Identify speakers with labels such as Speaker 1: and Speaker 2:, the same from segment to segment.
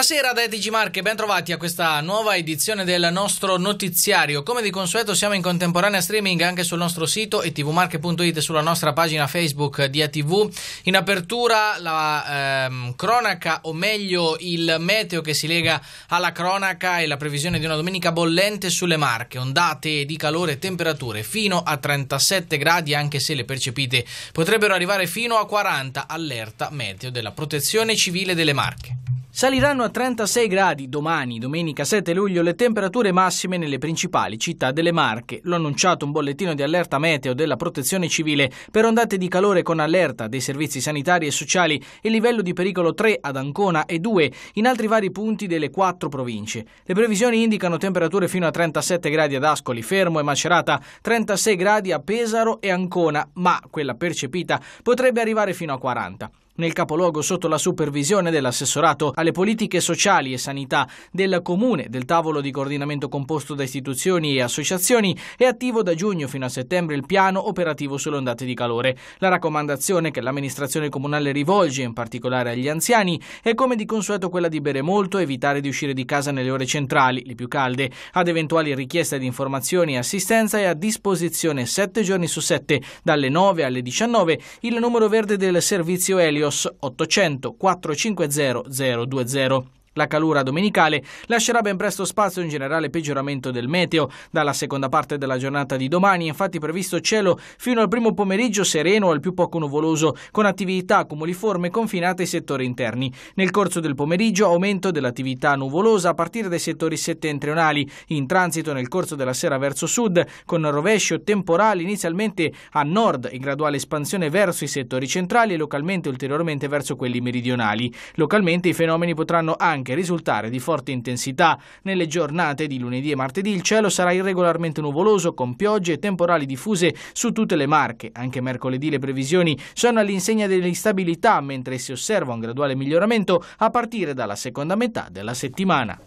Speaker 1: Buonasera da ETG Marche, trovati a questa nuova edizione del nostro notiziario. Come di consueto siamo in contemporanea streaming anche sul nostro sito etvmarche.it e sulla nostra pagina Facebook di ETV. In apertura la ehm, cronaca, o meglio il meteo che si lega alla cronaca e la previsione di una domenica bollente sulle Marche. Ondate di calore e temperature fino a 37 gradi, anche se le percepite potrebbero arrivare fino a 40. Allerta meteo della protezione civile delle Marche. Saliranno a 36 gradi domani, domenica 7 luglio, le temperature massime nelle principali città delle Marche. Lo annunciato un bollettino di allerta meteo della Protezione Civile per ondate di calore con allerta dei servizi sanitari e sociali il livello di pericolo 3 ad Ancona e 2 in altri vari punti delle quattro province. Le previsioni indicano temperature fino a 37 gradi ad Ascoli, Fermo e Macerata, 36 gradi a Pesaro e Ancona, ma quella percepita potrebbe arrivare fino a 40 nel capoluogo sotto la supervisione dell'assessorato alle politiche sociali e sanità del comune, del tavolo di coordinamento composto da istituzioni e associazioni, è attivo da giugno fino a settembre il piano operativo sulle ondate di calore. La raccomandazione che l'amministrazione comunale rivolge, in particolare agli anziani, è come di consueto quella di bere molto, e evitare di uscire di casa nelle ore centrali, le più calde. Ad eventuali richieste di informazioni e assistenza è a disposizione 7 giorni su 7, dalle 9 alle 19, il numero verde del servizio Elio Pios 800 450 020 la calura domenicale lascerà ben presto spazio a un generale peggioramento del meteo. Dalla seconda parte della giornata di domani è infatti previsto cielo fino al primo pomeriggio sereno al più poco nuvoloso, con attività cumuliforme confinate ai settori interni. Nel corso del pomeriggio aumento dell'attività nuvolosa a partire dai settori settentrionali, in transito nel corso della sera verso sud, con rovescio temporale inizialmente a nord e graduale espansione verso i settori centrali e localmente ulteriormente verso quelli meridionali. Localmente i fenomeni potranno anche anche risultare di forte intensità. Nelle giornate di lunedì e martedì il cielo sarà irregolarmente nuvoloso con piogge e temporali diffuse su tutte le marche. Anche mercoledì le previsioni sono all'insegna dell'instabilità mentre si osserva un graduale miglioramento a partire dalla seconda metà della settimana.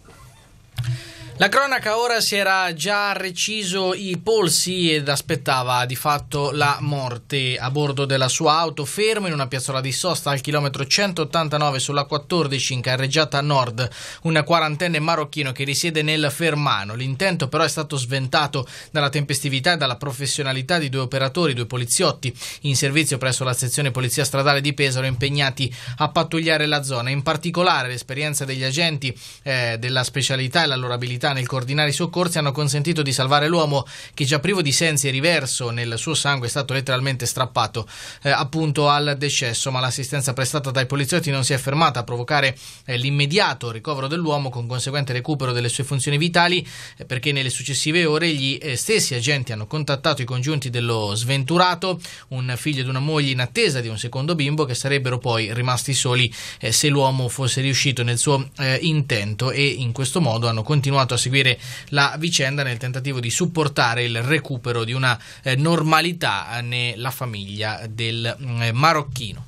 Speaker 1: La cronaca ora si era già reciso i polsi ed aspettava di fatto la morte a bordo della sua auto fermo in una piazzola di sosta al chilometro 189 sulla 14 in carreggiata a nord, un quarantenne marocchino che risiede nel Fermano. L'intento però è stato sventato dalla tempestività e dalla professionalità di due operatori, due poliziotti in servizio presso la sezione polizia stradale di Pesaro impegnati a pattugliare la zona. In particolare l'esperienza degli agenti eh, della specialità e la loro abilità nel coordinare i soccorsi hanno consentito di salvare l'uomo che già privo di sensi e riverso nel suo sangue è stato letteralmente strappato eh, appunto al decesso, ma l'assistenza prestata dai poliziotti non si è fermata a provocare eh, l'immediato ricovero dell'uomo con conseguente recupero delle sue funzioni vitali eh, perché nelle successive ore gli eh, stessi agenti hanno contattato i congiunti dello sventurato, un figlio ed una moglie in attesa di un secondo bimbo che sarebbero poi rimasti soli eh, se l'uomo fosse riuscito nel suo eh, intento e in questo modo hanno continuato continuato a seguire la vicenda nel tentativo di supportare il recupero di una eh, normalità eh, nella famiglia del mm, eh, marocchino.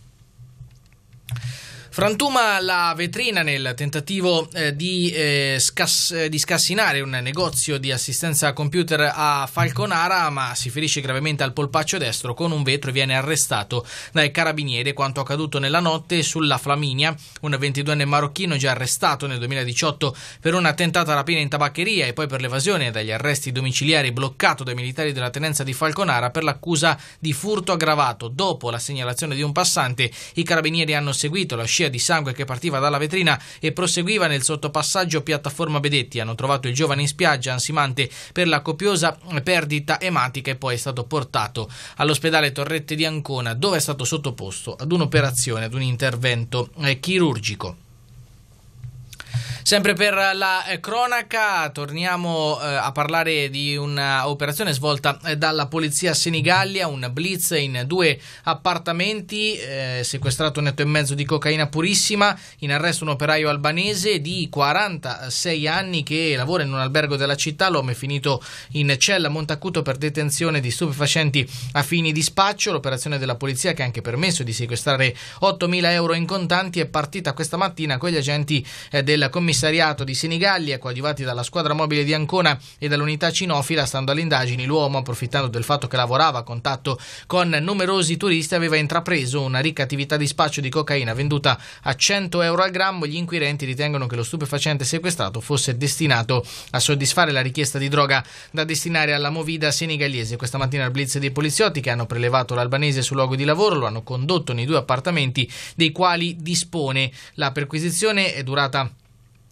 Speaker 1: Frantuma la vetrina nel tentativo eh, di, eh, scass- eh, di, scassinare un negozio di assistenza computer a Falconara, ma si ferisce gravemente al polpaccio destro con un vetro e viene arrestato dai carabinieri. Quanto accaduto nella notte sulla Flaminia, un 22enne marocchino già arrestato nel 2018 per una tentata rapina in tabaccheria e poi per l'evasione dagli arresti domiciliari bloccato dai militari della tenenza di Falconara per l'accusa di furto aggravato. Dopo la segnalazione di un passante, i carabinieri hanno seguito la scelta fucilia di sangue che partiva dalla vetrina e proseguiva nel sottopassaggio piattaforma Bedetti. Hanno trovato il giovane in spiaggia ansimante per la copiosa perdita ematica e poi è stato portato all'ospedale Torrette di Ancona dove è stato sottoposto ad un'operazione, ad un intervento eh, chirurgico. Sempre per la eh, cronaca, torniamo eh, a parlare di un'operazione svolta eh, dalla polizia Senigallia, un blitz in due appartamenti, eh, sequestrato un netto e mezzo di cocaina purissima, in arresto un operaio albanese di 46 anni che lavora in un albergo della città, l'uomo è finito in cella a Montacuto per detenzione di stupefacenti a fini di spaccio, l'operazione della polizia che ha anche permesso di sequestrare 8.000 euro in contanti è partita questa mattina con gli agenti eh, della commissione commissariato di Senigallia, coadiuvati dalla squadra mobile di Ancona e dall'unità cinofila, stando alle indagini, l'uomo, approfittando del fatto che lavorava a contatto con numerosi turisti, aveva intrapreso una ricca attività di spaccio di cocaina venduta a 100 euro al grammo. Gli inquirenti ritengono che lo stupefacente sequestrato fosse destinato a soddisfare la richiesta di droga da destinare alla movida senigallese. Questa mattina il blitz dei poliziotti che hanno prelevato l'albanese sul luogo di lavoro lo hanno condotto nei due appartamenti dei quali dispone. La perquisizione è durata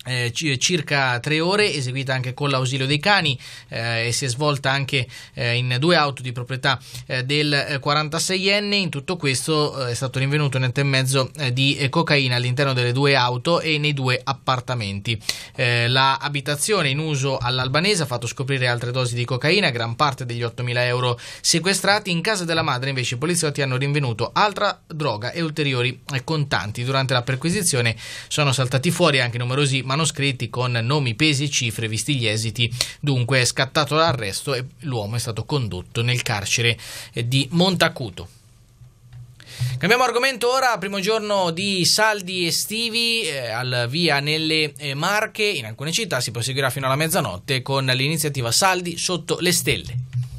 Speaker 1: eh, circa tre ore, eseguita anche con l'ausilio dei cani eh, e si è svolta anche eh, in due auto di proprietà eh, del 46enne. Eh, in tutto questo eh, è stato rinvenuto un etto e mezzo di cocaina all'interno delle due auto e nei due appartamenti. la abitazione in uso all'albanese ha fatto scoprire altre dosi di cocaina, gran parte degli 8.000 euro sequestrati. In casa della madre invece i poliziotti hanno rinvenuto altra droga e ulteriori contanti. Durante la perquisizione sono saltati fuori anche numerosi manoscritti con nomi, pesi e cifre, visti gli esiti. Dunque è scattato l'arresto e l'uomo è stato condotto nel carcere eh, di Montacuto. Cambiamo argomento ora, primo giorno di saldi estivi eh, al via nelle eh, Marche, in alcune città si proseguirà fino alla mezzanotte con l'iniziativa Saldi sotto le stelle.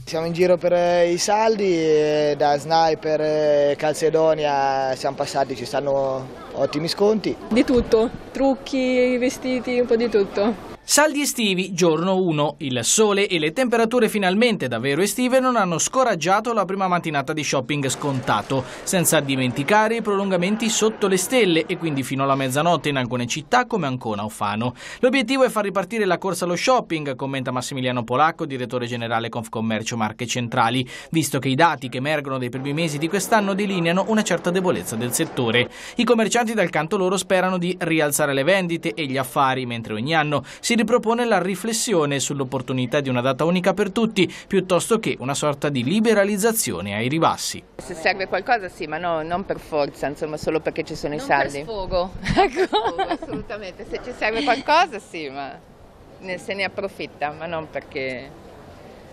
Speaker 2: Siamo in giro per eh, i saldi, eh, da Sniper Calcedonia siamo passati, ci stanno ottimi sconti. Di tutto, trucchi, vestiti, un po' di tutto.
Speaker 1: Saldi estivi, giorno 1. Il sole e le temperature finalmente davvero estive non hanno scoraggiato la prima mattinata di shopping scontato, senza dimenticare i prolungamenti sotto le stelle e quindi fino alla mezzanotte in alcune città come Ancona o Fano. L'obiettivo è far ripartire la corsa allo shopping, commenta Massimiliano Polacco, direttore generale Confcommercio Marche Centrali, visto che i dati che emergono dei primi mesi di quest'anno delineano una certa debolezza del settore. I commercianti mercanti dal canto loro sperano di rialzare le vendite e gli affari, mentre ogni anno si ripropone la riflessione sull'opportunità di una data unica per tutti, piuttosto che una sorta di liberalizzazione ai ribassi.
Speaker 3: Se serve qualcosa sì, ma no, non per forza, insomma solo perché ci sono non i saldi. Non per sfogo, ecco. assolutamente, se ci serve qualcosa sì, ma se ne approfitta, ma non perché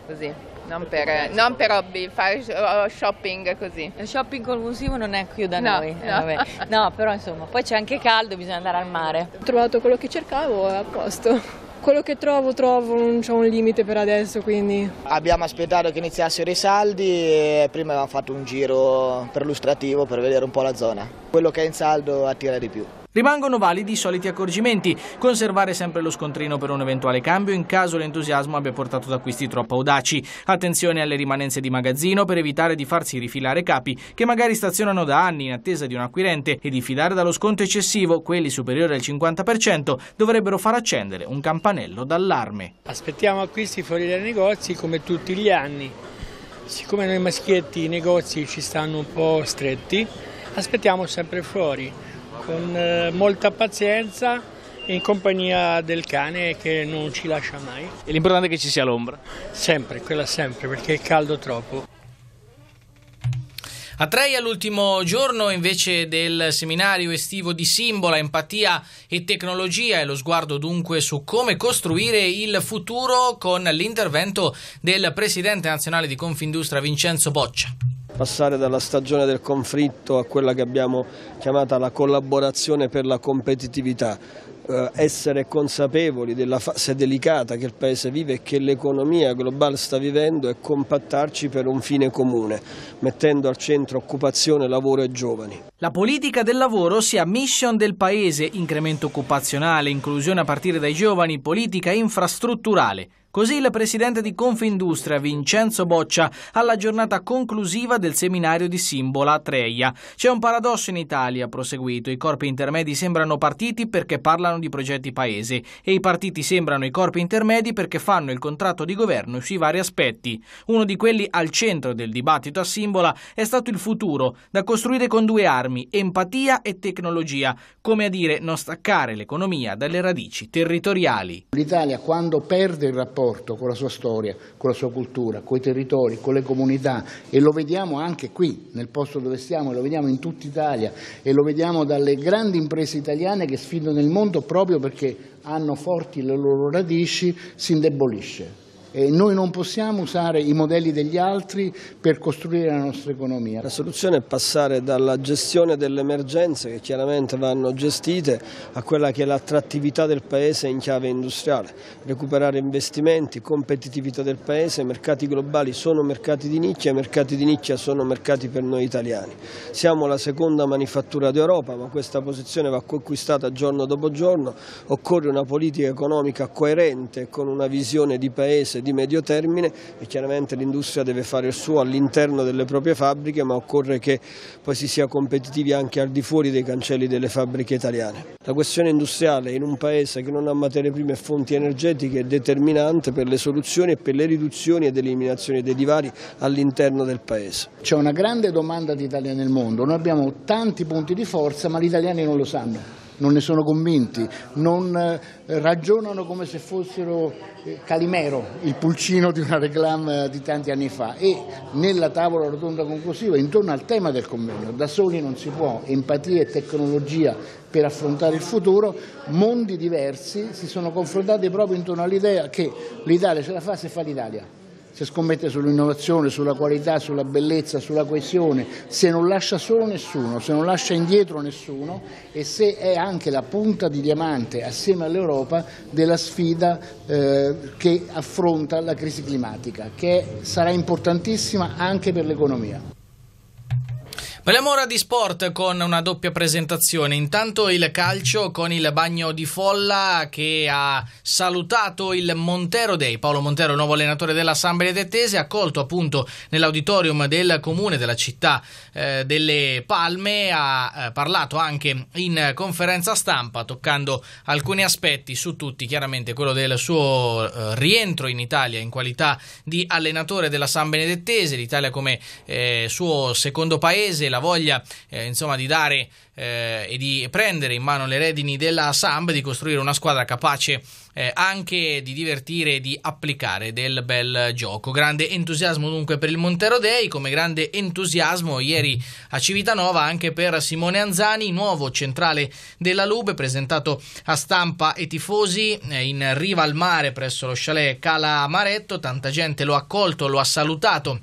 Speaker 3: così non per, non per hobby, fare shopping così.
Speaker 2: Il shopping convulsivo non è qui da no, noi, eh, no. Eh, no. però insomma, poi c'è anche caldo, bisogna andare al mare. Ho trovato quello che cercavo e a posto. Quello che trovo, trovo, non c'è un limite per
Speaker 1: adesso, quindi... Abbiamo aspettato che iniziassero i saldi e prima abbiamo fatto un giro perlustrativo per vedere un po' la zona. Quello che è in saldo attira di più. Rimangono validi i soliti accorgimenti, conservare sempre lo scontrino per un eventuale cambio in caso l'entusiasmo abbia portato ad acquisti troppo audaci, attenzione alle rimanenze di magazzino per evitare di farsi rifilare capi che magari stazionano da anni in attesa di un acquirente e di fidare dallo sconto eccessivo quelli superiori al 50% dovrebbero far accendere un campanello d'allarme. Aspettiamo acquisti fuori
Speaker 3: dai negozi come tutti gli anni, siccome noi maschietti i negozi ci stanno un po' stretti, aspettiamo sempre fuori con eh, molta pazienza in compagnia del cane che non ci lascia mai. E l'importante è che ci sia l'ombra? Sempre, quella sempre, perché è caldo troppo.
Speaker 1: A Treia l'ultimo giorno invece del seminario estivo di Simbola, empatia e tecnologia e lo sguardo dunque su come costruire il futuro con l'intervento del presidente nazionale di Confindustria Vincenzo Boccia
Speaker 2: passare dalla stagione del conflitto a quella che abbiamo chiamata la collaborazione per la competitività. Eh, essere consapevoli della fase delicata che il Paese vive e che l'economia globale sta vivendo e compattarci per un fine comune, mettendo al centro occupazione, lavoro e giovani.
Speaker 1: La politica del lavoro sia mission del Paese, incremento occupazionale, inclusione a partire dai giovani, politica infrastrutturale. Così il presidente di Confindustria Vincenzo Boccia alla giornata conclusiva del seminario di Simbola a Treia. C'è un paradosso in Italia, ha proseguito. I corpi intermedi sembrano partiti perché parlano di progetti paese e i partiti sembrano i corpi intermedi perché fanno il contratto di governo sui vari aspetti. Uno di quelli al centro del dibattito a Simbola è stato il futuro, da costruire con due armi, empatia e tecnologia, come a dire non staccare l'economia dalle radici territoriali.
Speaker 3: L'Italia quando perde il rapporto rapporto con la sua storia, con la sua cultura, con i territori, con le comunità e lo vediamo anche qui, nel posto dove stiamo, lo vediamo in tutta Italia e lo vediamo dalle grandi imprese italiane che sfidano il mondo proprio perché hanno forti le loro radici, si indebolisce e noi non possiamo usare i modelli degli altri
Speaker 2: per costruire la nostra economia. La soluzione è passare dalla gestione delle emergenze, che chiaramente vanno gestite, a quella che è l'attrattività del Paese in chiave industriale. Recuperare investimenti, competitività del Paese, mercati globali sono mercati di nicchia, mercati di nicchia sono mercati per noi italiani. Siamo la seconda manifattura d'Europa, ma questa posizione va conquistata giorno dopo giorno. Occorre una politica economica coerente con una visione di Paese e di medio termine e chiaramente l'industria deve fare il suo all'interno delle proprie fabbriche ma occorre che poi si sia competitivi anche al di fuori dei cancelli delle fabbriche italiane. La questione industriale in un paese che non ha materie prime e fonti energetiche è determinante per le soluzioni e per le riduzioni ed eliminazioni dei divari all'interno del paese. C'è una grande domanda
Speaker 3: di Italia nel mondo, noi abbiamo tanti punti di forza ma gli italiani non lo sanno non ne sono convinti, non eh, ragionano come se fossero eh, Calimero, il pulcino di una reclame eh, di tanti anni fa e nella tavola rotonda conclusiva intorno al tema del convegno, da soli non si può, empatia e tecnologia per affrontare il futuro, mondi diversi si sono confrontati proprio intorno all'idea che l'Italia ce la fa se fa l'Italia se scommette sull'innovazione, sulla qualità, sulla bellezza, sulla coesione, se non lascia solo nessuno, se non lascia indietro nessuno e se è anche la punta di diamante assieme all'Europa della sfida eh, che affronta la crisi climatica, che sarà importantissima anche per l'economia.
Speaker 1: Parliamo ora di sport con una doppia presentazione. Intanto il calcio con il bagno di folla che ha salutato il Montero Day. Paolo Montero, nuovo allenatore della San Benedettese, accolto appunto nell'auditorium del comune della città eh, delle Palme. Ha eh, parlato anche in conferenza stampa toccando alcuni aspetti, su tutti chiaramente quello del suo eh, rientro in Italia in qualità di allenatore della San Benedettese, l'Italia come eh, suo secondo paese la voglia eh, insomma, di dare eh, e di prendere in mano le redini della Samb, di costruire una squadra capace eh, anche di divertire e di applicare del bel gioco. Grande entusiasmo dunque per il Montero Dei, come grande entusiasmo ieri a Civitanova anche per Simone Anzani, nuovo centrale della Lube, presentato a stampa e tifosi eh, in riva al mare presso lo chalet Cala Amaretto. Tanta gente lo ha accolto, lo ha salutato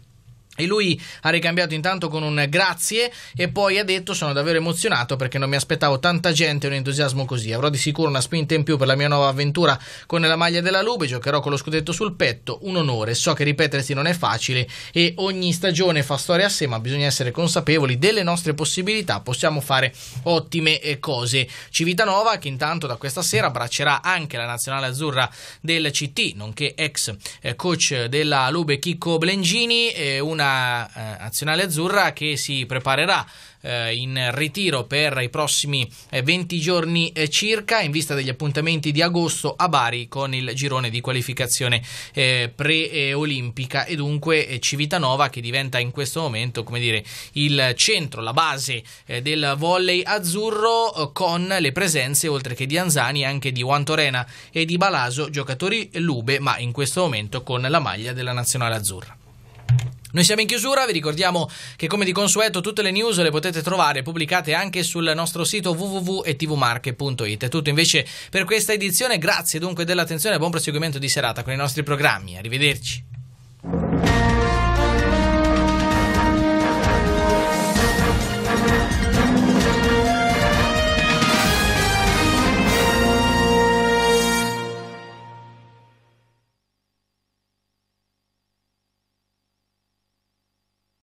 Speaker 1: e lui ha ricambiato intanto con un grazie e poi ha detto sono davvero emozionato perché non mi aspettavo tanta gente e un entusiasmo così. Avrò di sicuro una spinta in più per la mia nuova avventura con la maglia della Lube, giocherò con lo scudetto sul petto, un onore. So che ripetersi non è facile e ogni stagione fa storia a sé, ma bisogna essere consapevoli delle nostre possibilità, possiamo fare ottime eh, cose. Civitanova che intanto da questa sera abbraccerà anche la nazionale azzurra del CT, nonché ex eh, coach della Lube Chicco Blengini, eh, una questa eh, nazionale azzurra che si preparerà eh, in ritiro per i prossimi 20 eh, giorni eh, circa in vista degli appuntamenti di agosto a Bari con il girone di qualificazione eh, pre-olimpica e dunque Civitanova che diventa in questo momento come dire il centro, la base del volley azzurro con le presenze oltre che di Anzani anche di Juan e di Balaso giocatori lube ma in questo momento con la maglia della nazionale azzurra. Noi siamo in chiusura, vi ricordiamo che come di consueto tutte le news le potete trovare pubblicate anche sul nostro sito www.tvmarche.it. È tutto invece per questa edizione, grazie dunque dell'attenzione e buon proseguimento di serata con i nostri programmi. Arrivederci.